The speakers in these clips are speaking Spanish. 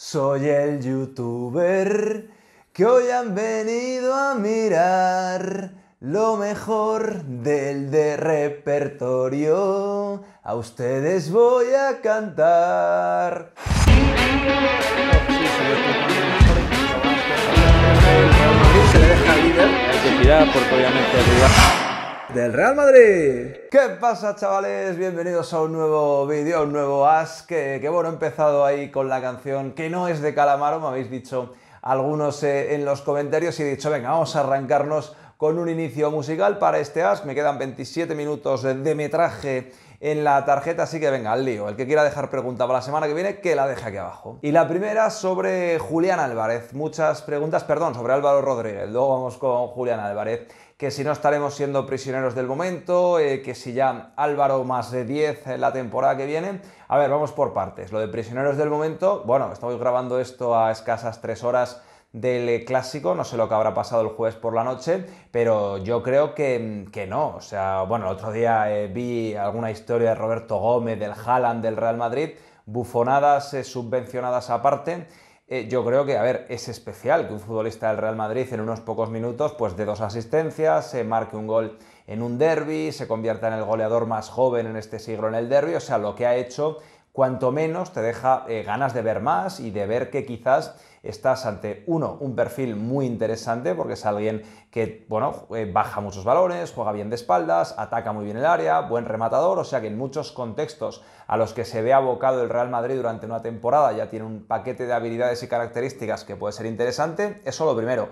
Soy el youtuber que hoy han venido a mirar lo mejor del de repertorio. A ustedes voy a cantar del Real Madrid. ¿Qué pasa chavales? Bienvenidos a un nuevo vídeo, a un nuevo Ask. Que, bueno, he empezado ahí con la canción que no es de Calamaro, me habéis dicho algunos eh, en los comentarios y he dicho, venga, vamos a arrancarnos con un inicio musical para este Ask. Me quedan 27 minutos de metraje en la tarjeta, así que venga, al lío. El que quiera dejar pregunta para la semana que viene, que la deje aquí abajo. Y la primera sobre Julián Álvarez. Muchas preguntas, perdón, sobre Álvaro Rodríguez. Luego vamos con Julián Álvarez que si no estaremos siendo prisioneros del momento, eh, que si ya Álvaro más de 10 en la temporada que viene. A ver, vamos por partes. Lo de prisioneros del momento, bueno, estamos grabando esto a escasas 3 horas del eh, clásico, no sé lo que habrá pasado el jueves por la noche, pero yo creo que, mm, no. O sea, bueno, el otro día eh, vi alguna historia de Roberto Gómez, del Haaland, del Real Madrid, bufonadas, eh, subvencionadas aparte. yo creo que, a ver, es especial que un futbolista del Real Madrid en unos pocos minutos, pues de dos asistencias, se marque un gol en un derby, se convierta en el goleador más joven en este siglo en el derby, o sea, lo que ha hecho, cuanto menos te deja ganas de ver más y de ver que quizás estás ante, uno, un perfil muy interesante porque es alguien que, eh, baja muchos valores, juega bien de espaldas, ataca muy bien el área, buen rematador, o sea que en muchos contextos a los que se ve abocado el Real Madrid durante una temporada ya tiene un paquete de habilidades y características que puede ser interesante, eso lo primero.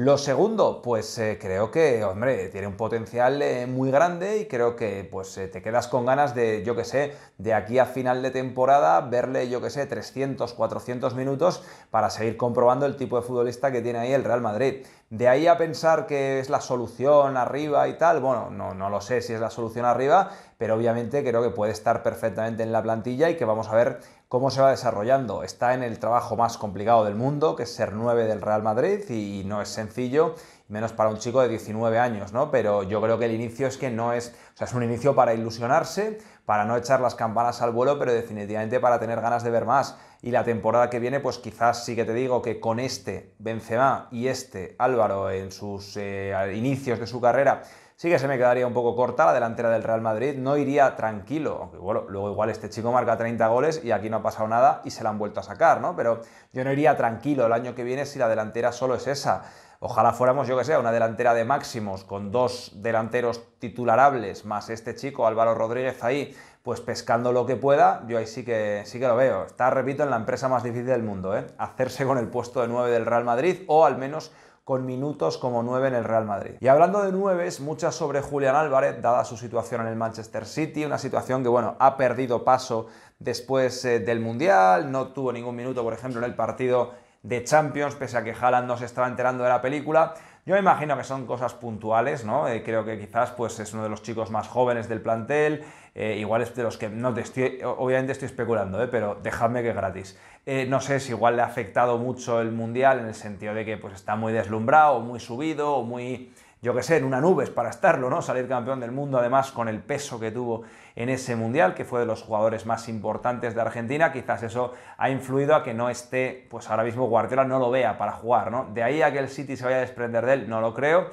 Lo segundo, pues eh, creo que, hombre, tiene un potencial eh, muy grande y creo que pues eh, te quedas con ganas de, yo que sé, de aquí a final de temporada verle, yo que sé, 300, 400 minutos para seguir comprobando el tipo de futbolista que tiene ahí el Real Madrid. De ahí a pensar que es la solución arriba y tal, bueno, no, no lo sé si es la solución arriba, pero obviamente creo que puede estar perfectamente en la plantilla y que vamos a ver cómo se va desarrollando. Está en el trabajo más complicado del mundo, que es ser 9 del Real Madrid, y no es sencillo, menos para un chico de 19 años, ¿no? Pero yo creo que el inicio es que no es, o sea, es un inicio para ilusionarse, para no echar las campanas al vuelo, pero definitivamente para tener ganas de ver más. Y la temporada que viene, pues quizás sí que te digo que con este Benzema y este Álvaro en sus eh, inicios de su carrera, Sí que se me quedaría un poco corta la delantera del Real Madrid, no iría tranquilo, aunque bueno, luego igual este chico marca 30 goles y aquí no ha pasado nada y se la han vuelto a sacar, ¿no? Pero yo no iría tranquilo el año que viene si la delantera solo es esa. Ojalá fuéramos, yo que sé, una delantera de máximos con dos delanteros titularables, más este chico Álvaro Rodríguez ahí, pues pescando lo que pueda, yo ahí sí que, sí que lo veo. Está, repito, en la empresa más difícil del mundo, ¿eh? Hacerse con el puesto de 9 del Real Madrid o al menos con minutos como nueve en el Real Madrid. Y hablando de 9, muchas sobre Julián Álvarez, dada su situación en el Manchester City, una situación que, bueno, ha perdido paso después eh, del Mundial, no tuvo ningún minuto, por ejemplo, en el partido de Champions, pese a que Haaland no se estaba enterando de la película. Yo imagino que son cosas puntuales, ¿no? Eh, creo que quizás pues, es uno de los chicos más jóvenes del plantel, eh, igual es de los que no obviamente estoy especulando, ¿eh? pero dejadme que gratis. no sé si igual le ha afectado mucho el Mundial en el sentido de que pues, está muy deslumbrado, muy subido, o muy yo qué sé, en una nube es para estarlo, ¿no? Salir campeón del mundo, además, con el peso que tuvo en ese mundial, que fue de los jugadores más importantes de Argentina, quizás eso ha influido a que no esté, pues ahora mismo Guardiola no lo vea para jugar, ¿no? De ahí a que el City se vaya a desprender de él, no lo creo.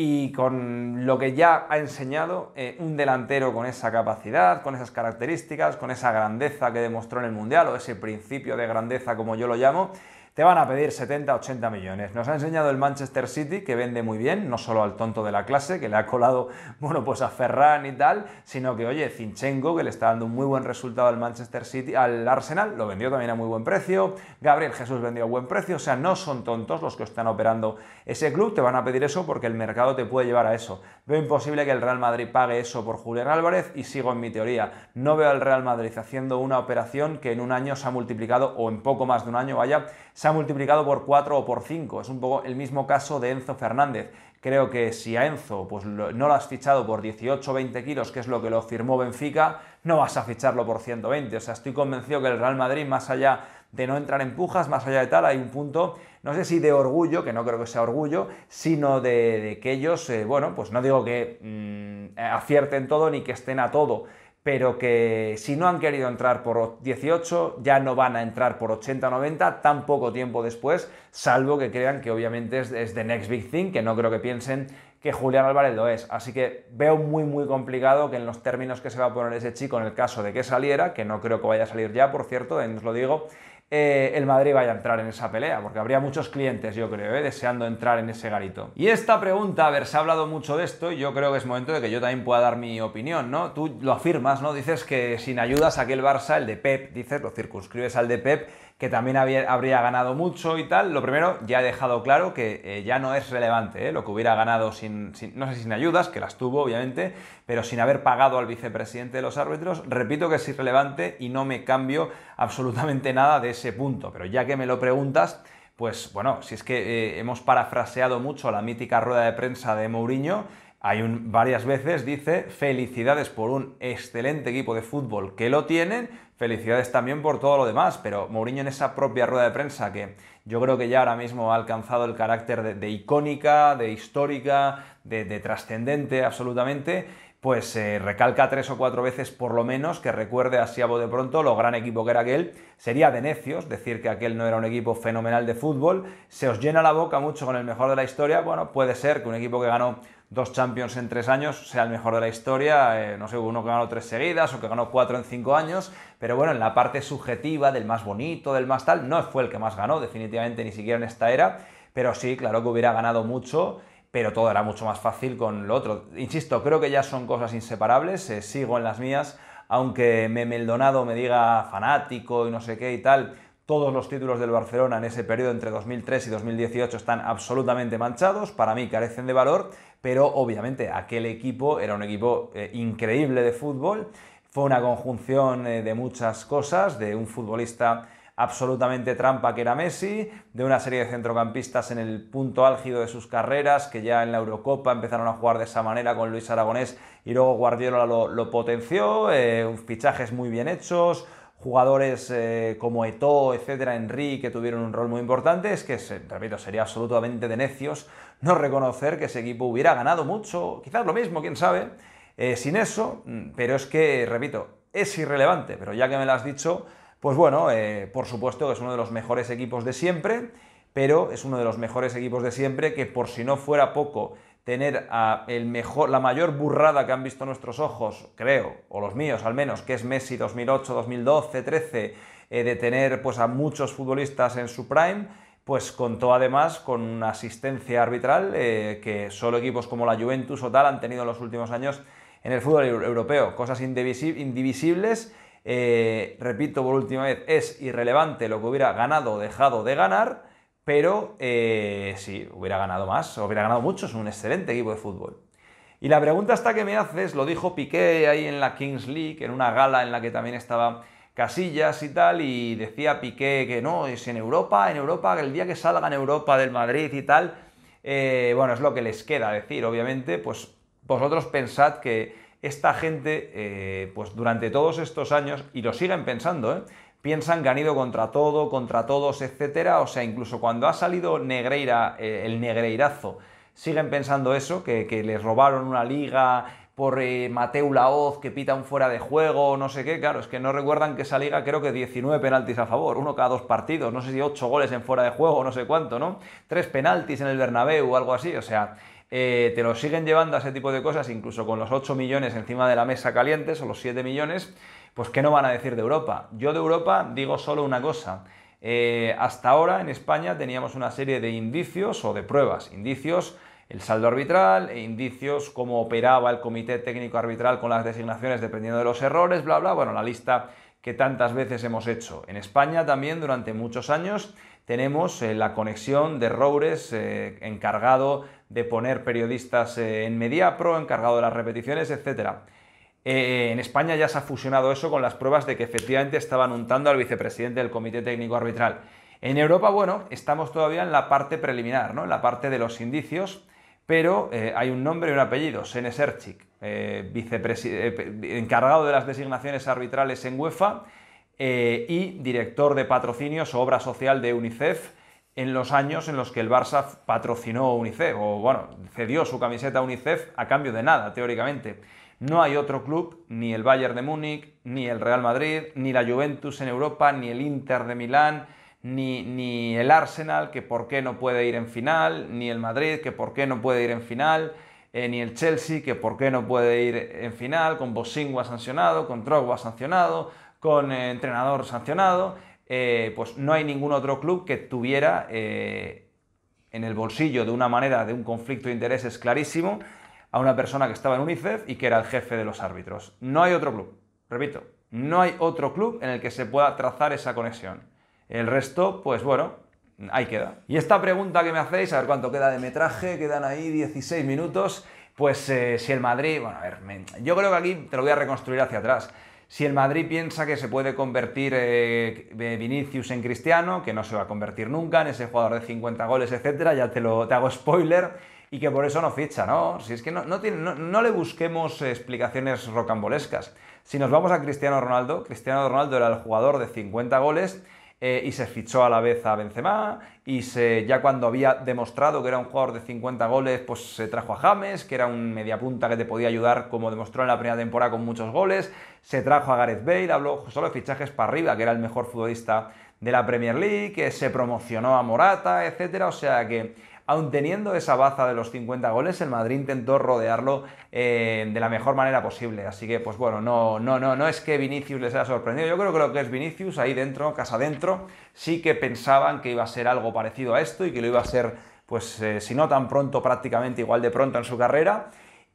Y con lo que ya ha enseñado, eh, un delantero con esa capacidad, con esas características, con esa grandeza que demostró en el Mundial, o ese principio de grandeza como yo lo llamo, te van a pedir 70, 80 millones. Nos ha enseñado el Manchester City, que vende muy bien, no solo al tonto de la clase, que le ha colado, bueno, pues a Ferran y tal, sino que, oye, Zinchenko, que le está dando un muy buen resultado al Manchester City, al Arsenal, lo vendió también a muy buen precio, Gabriel Jesús vendió a buen precio, o sea, no son tontos los que están operando ese club, te van a pedir eso porque el mercado te puede llevar a eso. Veo imposible que el Real Madrid pague eso por Julián Álvarez y sigo en mi teoría. No veo al Real Madrid haciendo una operación que en un año se ha multiplicado, o en poco más de un año, vaya, se multiplicado por 4 o por 5. Es un poco el mismo caso de Enzo Fernández. Creo que si a Enzo pues, no lo has fichado por 18 o 20 kilos, que es lo que lo firmó Benfica, no vas a ficharlo por 120. O sea, estoy convencido que el Real Madrid, más allá de no entrar en pujas, más allá de tal, hay un punto, no sé si de orgullo, que no creo que sea orgullo, sino de, que ellos, eh, bueno, pues no digo que mm, acierten todo ni que estén a todo pero que si no han querido entrar por 18, ya no van a entrar por 80 90 tan poco tiempo después, salvo que crean que obviamente es, es the next big thing, que no creo que piensen que Julián Álvarez lo es. Así que veo muy, muy complicado que en los términos que se va a poner ese chico, en el caso de que saliera, que no creo que vaya a salir ya, por cierto, eh, os lo digo, eh, el Madrid vaya a entrar en esa pelea, porque habría muchos clientes, yo creo, eh, deseando entrar en ese garito. Y esta pregunta, a ver, se ha hablado mucho de esto y yo creo que es momento de que yo también pueda dar mi opinión, ¿no? Tú lo afirmas, ¿no? Dices que sin ayudas a aquel Barça, el de Pep, dices, lo circunscribes al de Pep, que también habría ganado mucho y tal. Lo primero, ya he dejado claro que eh, ya no es relevante eh, lo que hubiera ganado sin, no sé, sin ayudas, que las tuvo obviamente, pero sin haber pagado al vicepresidente de los árbitros. Repito que es irrelevante y no me cambio absolutamente nada de ese punto, pero ya que me lo preguntas pues bueno, si es que eh, hemos parafraseado mucho la mítica rueda de prensa de Mourinho, hay un, varias veces dice felicidades por un excelente equipo de fútbol que lo tienen, felicidades también por todo lo demás, pero Mourinho en esa propia rueda de prensa que yo creo que ya ahora mismo ha alcanzado el carácter de, icónica, de histórica, de, trascendente absolutamente, pues eh, recalca tres o cuatro veces por lo menos que recuerde así a de pronto lo gran equipo que era aquel. Sería de necios decir que aquel no era un equipo fenomenal de fútbol. Se os llena la boca mucho con el mejor de la historia. Bueno, puede ser que un equipo que ganó dos Champions en tres años sea el mejor de la historia, eh, no sé, uno que ganó tres seguidas o que ganó cuatro en cinco años, pero bueno, en la parte subjetiva del más bonito, del más tal, no fue el que más ganó, definitivamente ni siquiera en esta era, pero sí, claro que hubiera ganado mucho pero todo era mucho más fácil con lo otro. Insisto, creo que ya son cosas inseparables, eh, sigo en las mías, aunque me meldonado me diga fanático y no sé qué y tal, todos los títulos del Barcelona en ese periodo entre 2003 y 2018 están absolutamente manchados, para mí carecen de valor, pero obviamente aquel equipo era un equipo eh, increíble de fútbol, fue una conjunción eh, de muchas cosas, de un futbolista absolutamente trampa que era Messi, de una serie de centrocampistas en el punto álgido de sus carreras, que ya en la Eurocopa empezaron a jugar de esa manera con Luis Aragonés y luego Guardiola lo, potenció, eh, fichajes muy bien hechos, jugadores eh, como Eto, etcétera, Enrique que tuvieron un rol muy importante, es que, repito, sería absolutamente de necios no reconocer que ese equipo hubiera ganado mucho, quizás lo mismo, quién sabe, eh, sin eso, mm, pero es que, repito, es irrelevante, pero ya que me lo has dicho, pues bueno, eh, por supuesto que es uno de los mejores equipos de siempre, pero es uno de los mejores equipos de siempre que por si no fuera poco tener el mejor, la mayor burrada que han visto nuestros ojos, creo, o los míos al menos, que es Messi 2008, 2012, 13, de tener pues, a muchos futbolistas en su prime, pues contó además con una asistencia arbitral eh, que solo equipos como la Juventus o tal han tenido en los últimos años en el fútbol europeo. Cosas indivisibles. Eh, repito por última vez, es irrelevante lo que hubiera ganado o dejado de ganar pero eh, sí, hubiera ganado más, hubiera ganado mucho, es un excelente equipo de fútbol. Y la pregunta hasta que me haces, lo dijo Piqué ahí en la Kings League, en una gala en la que también estaba Casillas y tal, y decía Piqué que no, es en Europa, en Europa, el día que salgan Europa del Madrid y tal, eh, bueno, es lo que les queda decir, obviamente, pues vosotros pensad que esta gente, eh, pues durante todos estos años, y lo siguen pensando, ¿eh? piensan que han ido contra todo, contra todos, etcétera. O sea, incluso cuando ha salido Negreira, eh, el Negreirazo, siguen pensando eso, que, les robaron una liga por Mateo eh, Mateu Laoz que pitan fuera de juego, no sé qué. Claro, es que no recuerdan que esa liga creo que 19 penaltis a favor, uno cada dos partidos, no sé si 8 goles en fuera de juego, no sé cuánto, ¿no? Tres penaltis en el Bernabéu o algo así, o sea... Eh, te lo siguen llevando a ese tipo de cosas, incluso con los 8 millones encima de la mesa calientes o los 7 millones, pues ¿qué no van a decir de Europa? Yo de Europa digo solo una cosa. Eh, hasta ahora en España teníamos una serie de indicios o de pruebas, indicios el saldo arbitral e indicios cómo operaba el comité técnico arbitral con las designaciones dependiendo de los errores, bla, bla, bueno, la lista que tantas veces hemos hecho. En España también durante muchos años tenemos eh, la conexión de Roures eh, encargado de poner periodistas en Mediapro, encargado de las repeticiones, etcétera. Eh, en España ya se ha fusionado eso con las pruebas de que efectivamente estaban untando al vicepresidente del Comité Técnico Arbitral. En Europa, bueno, estamos todavía en la parte preliminar, ¿no? En la parte de los indicios, pero eh, hay un nombre y un apellido, Sene Serchik, eh, encargado de las designaciones arbitrales en UEFA y director de patrocinios o obra social de UNICEF en los años en los que el Barça patrocinó UNICEF, o bueno, cedió su camiseta a UNICEF a cambio de nada, teóricamente. No hay otro club, ni el Bayern de Múnich, ni el Real Madrid, ni la Juventus en Europa, ni el Inter de Milán, ni, el Arsenal, que por qué no puede ir en final, ni el Madrid, que por qué no puede ir en final, eh, ni el Chelsea, que por qué no puede ir en final, con Bosingua sancionado, con Trogba sancionado, con eh, entrenador sancionado, eh, pues no hay ningún otro club que tuviera en el bolsillo de una manera de un conflicto de intereses clarísimo a una persona que estaba en UNICEF y que era el jefe de los árbitros. No hay otro club, repito, no hay otro club en el que se pueda trazar esa conexión. El resto, pues bueno, ahí queda. Y esta pregunta que me hacéis, a ver cuánto queda de metraje, quedan ahí 16 minutos, pues eh, si el Madrid, bueno, a ver, yo creo que aquí te lo voy a reconstruir hacia atrás. Si el Madrid piensa que se puede convertir eh, eh, Vinicius en Cristiano, que no se va a convertir nunca en ese jugador de 50 goles, etcétera, ya te lo te hago spoiler y que por eso no ficha, ¿no? Si es que no, le busquemos explicaciones rocambolescas. Si nos vamos a Cristiano Ronaldo, Cristiano Ronaldo era el jugador de 50 goles eh, y se fichó a la vez a Benzema y se, ya cuando había demostrado que era un jugador de 50 goles, pues se trajo a James, que era un mediapunta que te podía ayudar como demostró en la primera temporada con muchos goles, se trajo a Gareth Bale, habló solo de fichajes para arriba, que era el mejor futbolista de la Premier League, que se promocionó a Morata, etcétera, o sea que aun teniendo esa baza de los 50 goles, el Madrid intentó rodearlo eh, de la mejor manera posible. Así que, pues bueno, no, no, no, no es que Vinicius les haya sorprendido. Yo creo que lo que es Vinicius ahí dentro, casa adentro, sí que pensaban que iba a ser algo parecido a esto y que lo iba a ser, pues eh, si no tan pronto, prácticamente igual de pronto en su carrera.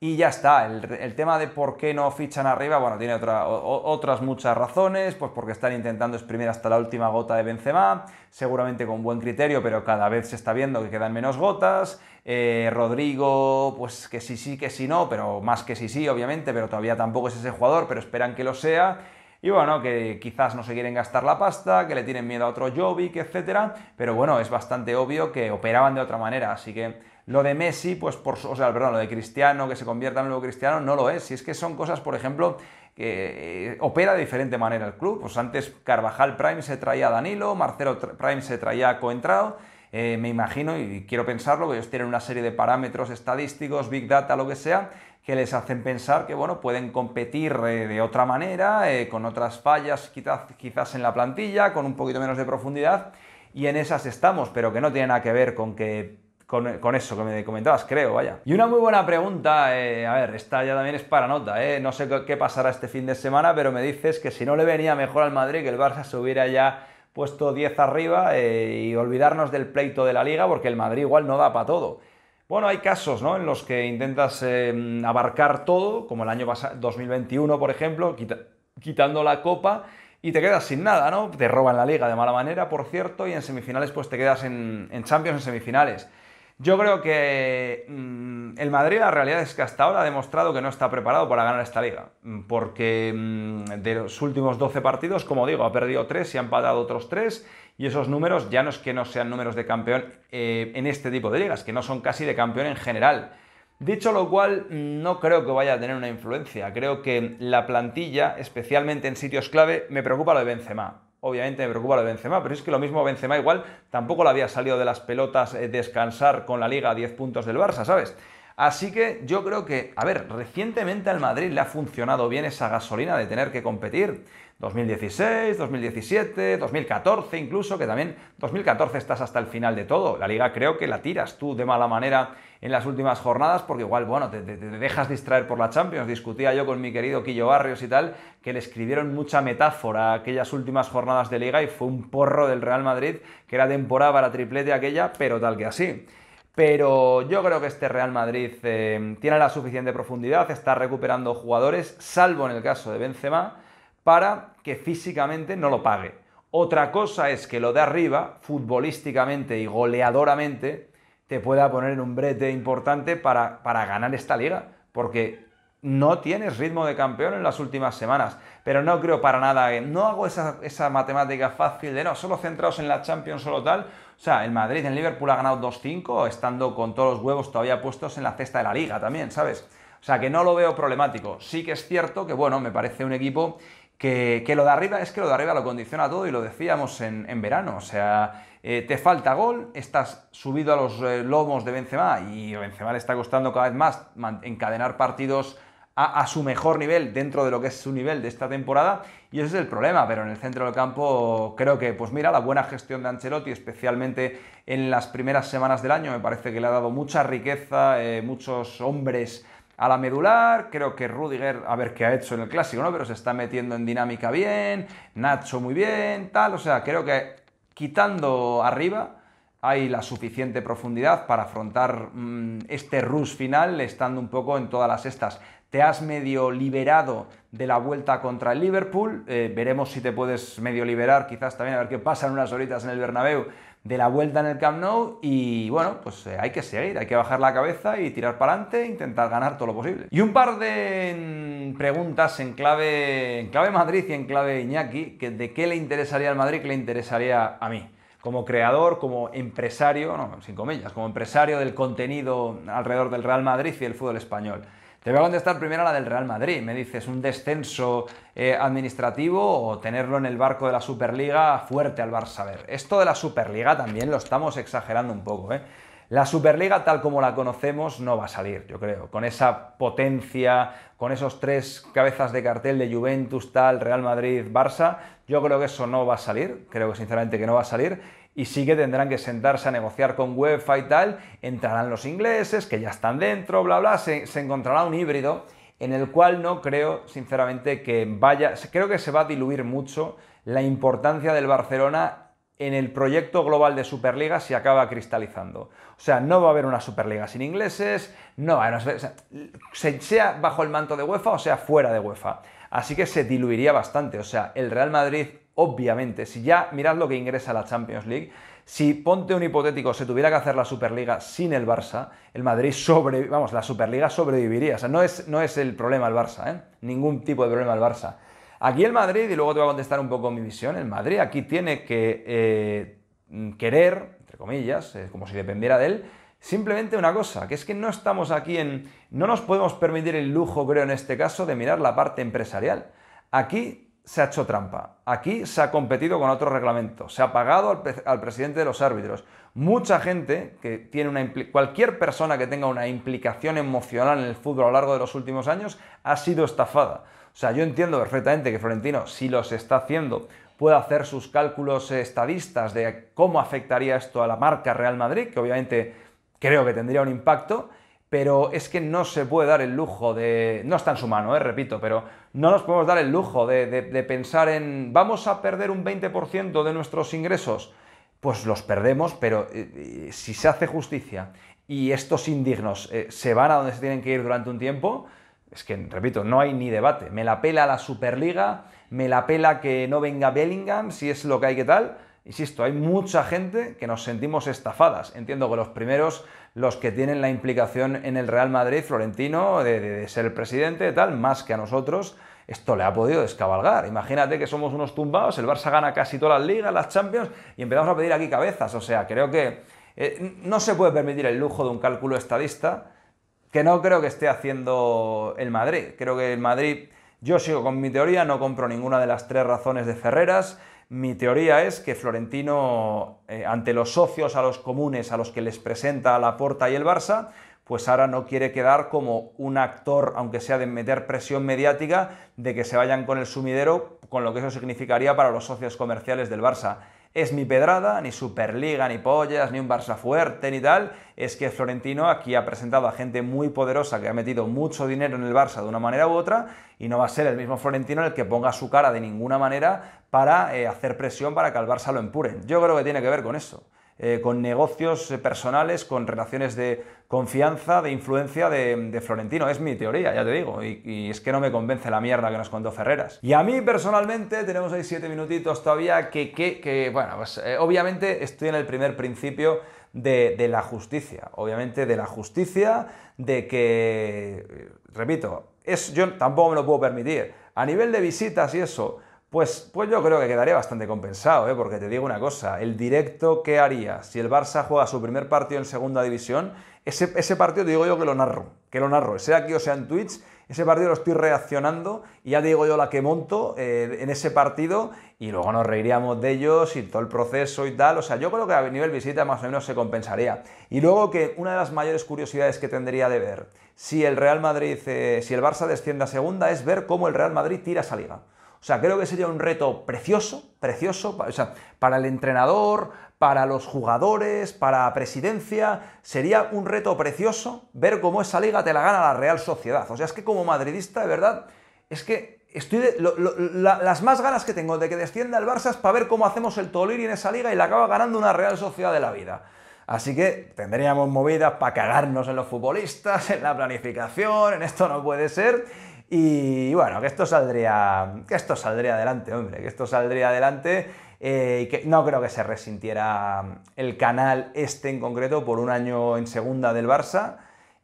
Y ya está, el, tema de por qué no fichan arriba, bueno, tiene otras muchas razones, pues porque están intentando exprimir hasta la última gota de Benzema, seguramente con buen criterio, pero cada vez se está viendo que quedan menos gotas, eh, Rodrigo, pues que sí sí, que sí no, pero más que sí sí, obviamente, pero todavía tampoco es ese jugador, pero esperan que lo sea, y bueno, que quizás no se quieren gastar la pasta, que le tienen miedo a otro Jovic, etcétera, pero bueno, es bastante obvio que operaban de otra manera, así que lo de Messi, pues por, o sea, perdón, lo de Cristiano, que se convierta en nuevo Cristiano, no lo es. Si es que son cosas, por ejemplo, que eh, opera de diferente manera el club. Pues antes Carvajal Prime se traía a Danilo, Marcelo Prime se traía a eh, me imagino, y quiero pensarlo, que ellos tienen una serie de parámetros estadísticos, big data, lo que sea, que les hacen pensar que bueno, pueden competir eh, de otra manera, con otras fallas quizás, quizás en la plantilla, con un poquito menos de profundidad, y en esas estamos, pero que no tiene nada que ver con que con, eso que me comentabas, creo, vaya. Y una muy buena pregunta, eh, a ver, esta ya también es para nota, eh. no sé qué pasará este fin de semana, pero me dices que si no le venía mejor al Madrid que el Barça se hubiera ya puesto 10 arriba eh, y olvidarnos del pleito de la liga porque el Madrid igual no da para todo. Bueno, hay casos ¿no? en los que intentas em, abarcar todo, como el año 2021, por ejemplo, quitando la copa y te quedas sin nada, ¿no? Te roban la liga de mala manera, por cierto, y en semifinales pues te quedas en, en Champions en semifinales. Yo creo que mm, el Madrid la realidad es que hasta ahora ha demostrado que no está preparado para ganar esta liga, mm, porque mm, de los últimos 12 partidos, como digo, ha perdido 3 y ha empatado otros 3, y esos números ya no es que no sean números de campeón eh, en este tipo de ligas, que no son casi de campeón en general. Dicho lo cual, no creo que vaya a tener una influencia, creo que la plantilla, especialmente en sitios clave, me preocupa lo de Benzema. Obviamente me preocupa lo de Benzema, pero es que lo mismo Benzema igual tampoco le había salido de las pelotas eh, descansar con la liga a 10 puntos del Barça, ¿sabes? Así que yo creo que, a ver, recientemente al Madrid le ha funcionado bien esa gasolina de tener que competir. 2016, 2017, 2014 incluso, que también 2014 estás hasta el final de todo. La liga creo que la tiras tú de mala manera en las últimas jornadas, porque igual, bueno, te, dejas distraer por la Champions. Discutía yo con mi querido Quillo Barrios y tal, que le escribieron mucha metáfora a aquellas últimas jornadas de liga y fue un porro del Real Madrid, que era temporada para triplete aquella, pero tal que así. Pero yo creo que este Real Madrid eh, tiene la suficiente profundidad, está recuperando jugadores, salvo en el caso de Benzema, para que físicamente no lo pague. Otra cosa es que lo de arriba, futbolísticamente y goleadoramente, te pueda poner en un brete importante para, para ganar esta liga, porque no tienes ritmo de campeón en las últimas semanas. Pero no creo para nada, no hago esa, matemática fácil de no, solo centrados en la Champions, solo tal. O sea, el Madrid en Liverpool ha ganado 2-5, estando con todos los huevos todavía puestos en la cesta de la liga también, ¿sabes? O sea, que no lo veo problemático. Sí que es cierto que, bueno, me parece un equipo que, lo de arriba es que lo de arriba lo condiciona todo y lo decíamos en, verano. O sea, eh, te falta gol, estás subido a los eh, lomos de Benzema y Benzema le está costando cada vez más encadenar partidos a, su mejor nivel dentro de lo que es su nivel de esta temporada y ese es el problema. Pero en el centro del campo creo que, pues mira, la buena gestión de Ancelotti, especialmente en las primeras semanas del año, me parece que le ha dado mucha riqueza, eh, muchos hombres a la medular. Creo que Rudiger, a ver qué ha hecho en el clásico, ¿no? Pero se está metiendo en dinámica bien, Nacho muy bien, tal. O sea, creo que quitando arriba hay la suficiente profundidad para afrontar mm, este Rus final estando un poco en todas las estas. Te has medio liberado de la vuelta contra el Liverpool, eh, veremos si te puedes medio liberar quizás también a ver qué pasa en unas horitas en el Bernabéu de la vuelta en el Camp Nou y bueno, pues eh, hay que seguir, hay que bajar la cabeza y tirar para adelante, e intentar ganar todo lo posible. Y un par de mm, preguntas en clave, en clave Madrid y en clave Iñaki, que de qué le interesaría al Madrid, que le interesaría a mí. Como creador, como empresario, no, sin comillas, como empresario del contenido alrededor del Real Madrid y del fútbol español. Te voy a contestar primero la del Real Madrid. Me dices un descenso eh, administrativo o tenerlo en el barco de la Superliga fuerte al Barça. A ver, esto de la Superliga también lo estamos exagerando un poco, ¿eh? La Superliga tal como la conocemos no va a salir, yo creo, con esa potencia, con esos tres cabezas de cartel de Juventus, tal, Real Madrid, Barça, yo creo que eso no va a salir, creo que sinceramente que no va a salir y sí que tendrán que sentarse a negociar con UEFA y tal, entrarán los ingleses, que ya están dentro, bla, bla, se, encontrará un híbrido en el cual no creo, sinceramente, que vaya, creo que se va a diluir mucho la importancia del Barcelona en el proyecto global de Superliga si acaba cristalizando. O sea, no va a haber una Superliga sin ingleses, no va a haber una... sea bajo el manto de UEFA o sea fuera de UEFA. Así que se diluiría bastante. O sea, el Real Madrid obviamente, si ya mirad lo que ingresa la Champions League, si ponte un hipotético, se tuviera que hacer la Superliga sin el Barça, el Madrid sobre, vamos, la Superliga sobreviviría. O sea, no es, no es el problema el Barça, ¿eh? ningún tipo de problema el Barça. Aquí el Madrid, y luego te voy a contestar un poco mi visión, el Madrid aquí tiene que eh, querer, entre comillas, eh, como si dependiera de él, simplemente una cosa, que es que no estamos aquí en... No nos podemos permitir el lujo, creo, en este caso, de mirar la parte empresarial. Aquí se ha hecho trampa. Aquí se ha competido con otro reglamento, se ha pagado al, presidente de los árbitros. Mucha gente que tiene una cualquier persona que tenga una implicación emocional en el fútbol a lo largo de los últimos años ha sido estafada. O sea, yo entiendo perfectamente que Florentino, si los está haciendo, puede hacer sus cálculos estadistas de cómo afectaría esto a la marca Real Madrid, que obviamente creo que tendría un impacto, pero es que no se puede dar el lujo de... No está en su mano, eh, repito, pero no nos podemos dar el lujo de, pensar en vamos a perder un 20% de nuestros ingresos. Pues los perdemos, pero eh, eh, si se hace justicia y estos indignos se van a donde se tienen que ir durante un tiempo, es que, repito, no hay ni debate. Me la pela la Superliga, me la pela que no venga Bellingham, si es lo que hay que tal, Insisto, hay mucha gente que nos sentimos estafadas. Entiendo que los primeros, los que tienen la implicación en el Real Madrid, Florentino, de, ser el ser presidente, tal, más que a nosotros, esto le ha podido descabalgar. Imagínate que somos unos tumbados, el Barça gana casi todas las ligas, las Champions, y empezamos a pedir aquí cabezas. O sea, creo que eh, no se puede permitir el lujo de un cálculo estadista que no creo que esté haciendo el Madrid. Creo que el Madrid, yo sigo con mi teoría, no compro ninguna de las tres razones de Ferreras. Mi teoría es que Florentino, eh, ante los socios, a los comunes, a los que les presenta la Porta y el Barça, pues ahora no quiere quedar como un actor, aunque sea de meter presión mediática, de que se vayan con el sumidero, con lo que eso significaría para los socios comerciales del Barça es mi pedrada, ni Superliga, ni pollas, ni un Barça fuerte, ni tal. Es que Florentino aquí ha presentado a gente muy poderosa que ha metido mucho dinero en el Barça de una manera u otra y no va a ser el mismo Florentino el que ponga su cara de ninguna manera para eh, hacer presión para que al Barça lo empuren. Yo creo que tiene que ver con eso. Eh, con negocios eh, personales, con relaciones de confianza, de influencia de, Florentino. Es mi teoría, ya te digo, y, es que no me convence la mierda que nos contó Ferreras. Y a mí personalmente tenemos ahí siete minutitos todavía que, que, bueno, pues eh, obviamente estoy en el primer principio de, la justicia, obviamente de la justicia, de que, repito, yo tampoco me lo puedo permitir. A nivel de visitas y eso, pues, pues, yo creo que quedaría bastante compensado, ¿eh? porque te digo una cosa, el directo, que haría? Si el Barça juega su primer partido en segunda división, ese, partido digo yo que lo narro, que lo narro, sea aquí o sea en Twitch, ese partido lo estoy reaccionando y ya digo yo la que monto eh, en ese partido y luego nos reiríamos de ellos y todo el proceso y tal. O sea, yo creo que a nivel visita más o menos se compensaría. Y luego que una de las mayores curiosidades que tendría de ver si el Real Madrid, eh, si el Barça desciende a segunda, es ver cómo el Real Madrid tira esa liga. O sea, creo que sería un reto precioso, precioso, o sea, para el entrenador, para los jugadores, para la presidencia, sería un reto precioso ver cómo esa liga te la gana la Real Sociedad. O sea, es que como madridista, de verdad, es que estoy las más ganas que tengo de que descienda el Barça es para ver cómo hacemos el Toliri en esa liga y la acaba ganando una Real Sociedad de la vida. Así que tendríamos movidas para cagarnos en los futbolistas, en la planificación, en esto no puede ser y bueno, que esto saldría, que esto saldría adelante, hombre, que esto saldría adelante eh, y que no creo que se resintiera mm, el canal este en concreto por un año en segunda del Barça.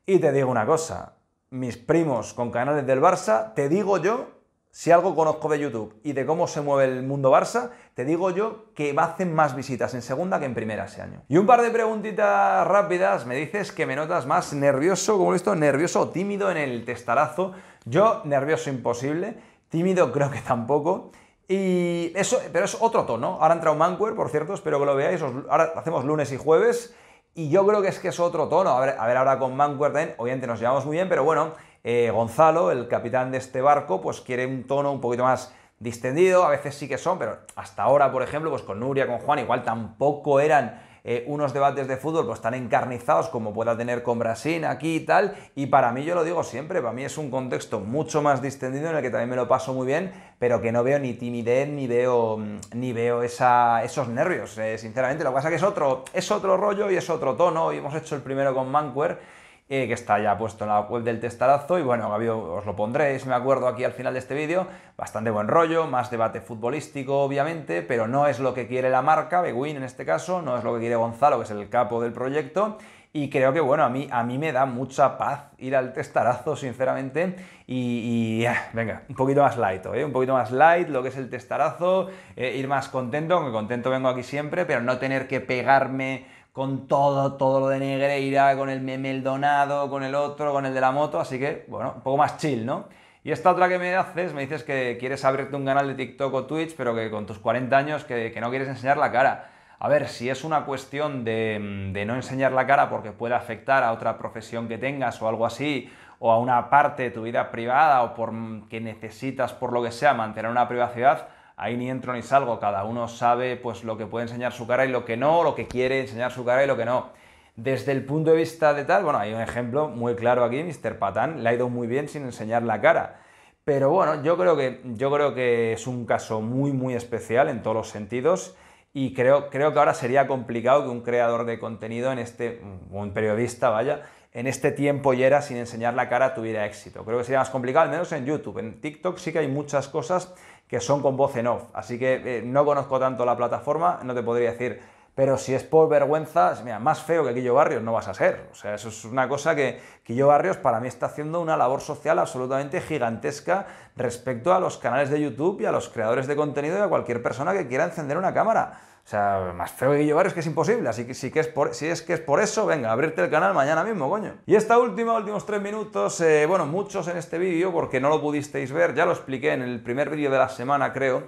Y te digo una cosa, mis primos con canales del Barça, te digo yo si algo conozco de YouTube y de cómo se mueve el mundo Barça, te digo yo que hacen más visitas en segunda que en primera ese año. Y un par de preguntitas rápidas, me dices que me notas más nervioso, como visto, nervioso o tímido en el testarazo. Yo nervioso imposible, tímido creo que tampoco. Y eso, pero es otro tono. Ahora entra un Manquer, por cierto, espero que lo veáis. ahora hacemos lunes y jueves. Y yo creo que es que es otro tono. A ver, a ver ahora con Manquer también, obviamente nos llevamos muy bien, pero bueno, eh, Gonzalo, el capitán de este barco, pues quiere un tono un poquito más distendido, a veces sí que son, pero hasta ahora, por ejemplo, pues con Nuria, con Juan, igual tampoco eran eh, unos debates de fútbol pues tan encarnizados como pueda tener con Brasín aquí y tal, y para mí, yo lo digo siempre, para mí es un contexto mucho más distendido en el que también me lo paso muy bien, pero que no veo ni timidez, ni veo, mm, ni veo esos nervios, eh, sinceramente, lo que pasa que es otro, es otro rollo y es otro tono, y hemos hecho el primero con Manquer, eh, que está ya puesto en la web del testarazo y bueno, os lo pondréis, me acuerdo aquí al final de este vídeo, bastante buen rollo, más debate futbolístico obviamente, pero no es lo que quiere la marca, Beguín en este caso, no es lo que quiere Gonzalo, que es el capo del proyecto, y creo que, bueno, a mí, a mí me da mucha paz ir al testarazo, sinceramente. Y, eh, venga, un poquito más light, ¿eh? un poquito más light lo que es el testarazo, ir más contento, aunque contento vengo aquí siempre, pero no tener que pegarme con todo, todo lo de Negreira, con el memeldonado, con el otro, con el de la moto, así que, bueno, un poco más chill, ¿no? Y esta otra que me haces, me dices que quieres abrirte un canal de TikTok o Twitch, pero que con tus 40 años que, no quieres enseñar la cara. A ver, si es una cuestión de, no enseñar la cara porque puede afectar a otra profesión que tengas o algo así, o a una parte de tu vida privada, o por que necesitas, por lo que sea, mantener una privacidad, ahí ni entro ni salgo, cada uno sabe pues lo que puede enseñar su cara y lo que no, lo que quiere enseñar su cara y lo que no. Desde el punto de vista de tal, bueno, hay un ejemplo muy claro aquí, Mr. Patán le ha ido muy bien sin enseñar la cara. Pero bueno, yo creo que, yo creo que es un caso muy, muy especial en todos los sentidos y creo, que ahora sería complicado que un creador de contenido, en este, un periodista, vaya, en este tiempo y era sin enseñar la cara tuviera éxito. Creo que sería más complicado, al menos en YouTube. En TikTok sí que hay muchas cosas que son con voz en off. Así que eh, no conozco tanto la plataforma, no te podría decir. Pero si es por vergüenza, más feo que Quillo Barrios no vas a ser. O sea, eso es una cosa que Quillo Barrios para mí está haciendo una labor social absolutamente gigantesca respecto a los canales de YouTube y a los creadores de contenido y a cualquier persona que quiera encender una cámara. O sea, más feo que llevar es que es imposible. Así que si, que es por, es que es por eso, venga, abrirte el canal mañana mismo, coño. Y esta última, últimos tres minutos, eh, bueno, muchos en este vídeo, porque no lo pudisteis ver, ya lo expliqué en el primer vídeo de la semana, creo.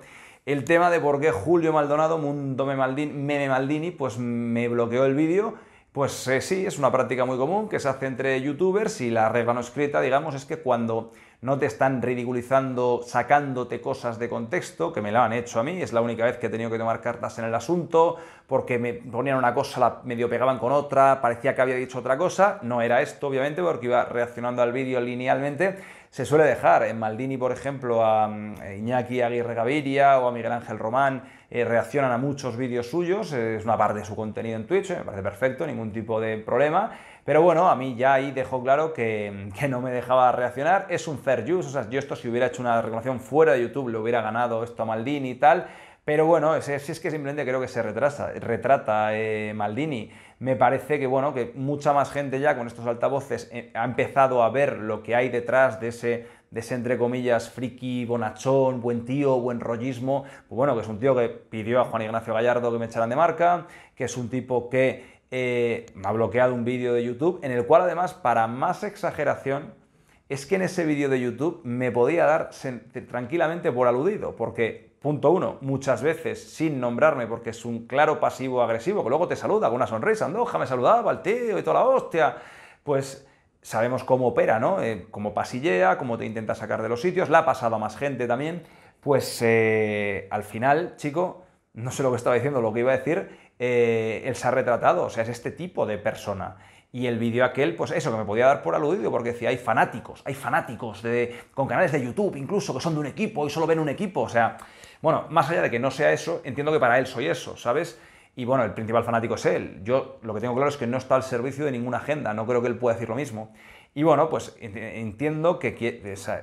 El tema de por qué Julio Maldonado, Mundo Meme Maldini, pues me bloqueó el vídeo pues eh, sí, es una práctica muy común que se hace entre youtubers y la regla no escrita, digamos, es que cuando no te están ridiculizando sacándote cosas de contexto, que me la han hecho a mí, es la única vez que he tenido que tomar cartas en el asunto, porque me ponían una cosa, la medio pegaban con otra, parecía que había dicho otra cosa, no era esto obviamente porque iba reaccionando al vídeo linealmente, se suele dejar. En Maldini, por ejemplo, a mm, eh, Iñaki Aguirre Gaviria o a Miguel Ángel Román eh, reaccionan a muchos vídeos suyos, eh, es una parte de su contenido en Twitch, me parece perfecto, ningún tipo de problema. Pero bueno, a mí ya ahí dejó claro que, mm, que, no me dejaba reaccionar. Es un fair use, o sea, yo esto si hubiera hecho una reclamación fuera de YouTube, lo hubiera ganado esto a Maldini y tal. Pero bueno, si es, que simplemente creo que se retrasa, retrata eh, Maldini. Me parece que, bueno, que mucha más gente ya con estos altavoces eh, ha empezado a ver lo que hay detrás de ese, de ese, entre comillas, friki, bonachón, buen tío, buen rollismo. Pues bueno, que es un tío que pidió a Juan Ignacio Gallardo que me echaran de marca, que es un tipo que eh, me ha bloqueado un vídeo de YouTube, en el cual además, para más exageración, es que en ese vídeo de YouTube me podía dar tranquilamente por aludido, porque punto uno, muchas veces sin nombrarme porque es un claro pasivo agresivo, que luego te saluda con una sonrisa, Andoja me saludaba al tío y toda la hostia, pues sabemos cómo opera, ¿no? Eh, cómo pasillea, cómo te intenta sacar de los sitios, la ha pasado a más gente también, pues eh, al final, chico, no sé lo que estaba diciendo, lo que iba a decir, eh, él se ha retratado, o sea, es este tipo de persona. Y el vídeo aquel, pues eso, que me podía dar por aludido, porque decía, hay fanáticos, hay fanáticos de, con canales de YouTube incluso, que son de un equipo y solo ven un equipo. O sea, bueno, más allá de que no sea eso, entiendo que para él soy eso, ¿sabes? Y bueno, el principal fanático es él. Yo lo que tengo claro es que no está al servicio de ninguna agenda, no creo que él pueda decir lo mismo. Y bueno, pues entiendo que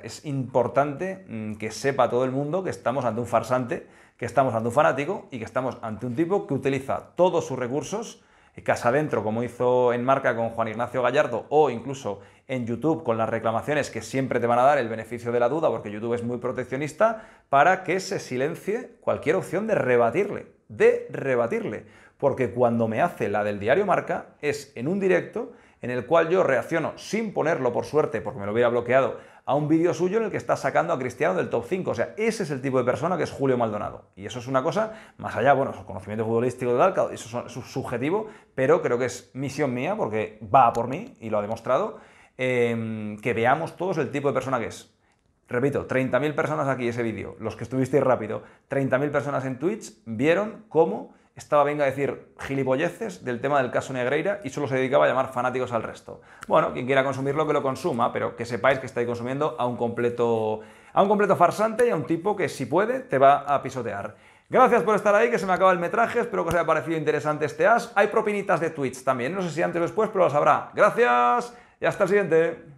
es importante mm, que sepa todo el mundo que estamos ante un farsante, que estamos ante un fanático y que estamos ante un tipo que utiliza todos sus recursos casa adentro, como hizo en marca con Juan Ignacio Gallardo, o incluso en YouTube con las reclamaciones que siempre te van a dar el beneficio de la duda, porque YouTube es muy proteccionista, para que se silencie cualquier opción de rebatirle, de rebatirle. Porque cuando me hace la del diario marca es en un directo en el cual yo reacciono sin ponerlo por suerte, porque me lo hubiera bloqueado a un vídeo suyo en el que está sacando a Cristiano del top 5. O sea, ese es el tipo de persona que es Julio Maldonado. Y eso es una cosa, más allá, bueno, su conocimiento futbolístico del alcalde eso es subjetivo, pero creo que es misión mía, porque va por mí, y lo ha demostrado, em, que veamos todos el tipo de persona que es. Repito, 30.000 personas aquí ese vídeo, los que estuvisteis rápido, 30.000 personas en Twitch vieron cómo estaba venga a decir gilipolleces del tema del caso Negreira y solo se dedicaba a llamar fanáticos al resto. Bueno, quien quiera consumirlo que lo consuma, pero que sepáis que estáis consumiendo a un completo a un completo farsante y a un tipo que si puede te va a pisotear. Gracias por estar ahí, que se me acaba el metraje, espero que os haya parecido interesante este as. Hay propinitas de Twitch también, no sé si antes o después, pero las habrá. Gracias y hasta el siguiente.